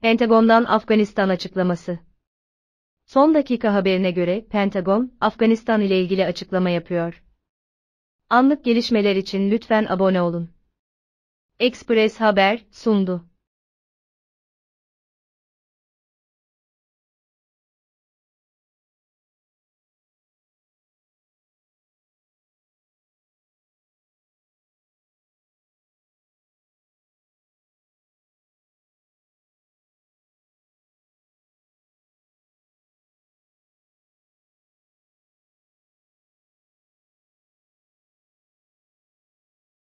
Pentagon'dan Afganistan açıklaması. Son dakika haberine göre Pentagon, Afganistan ile ilgili açıklama yapıyor. Anlık gelişmeler için lütfen abone olun. Express Haber sundu.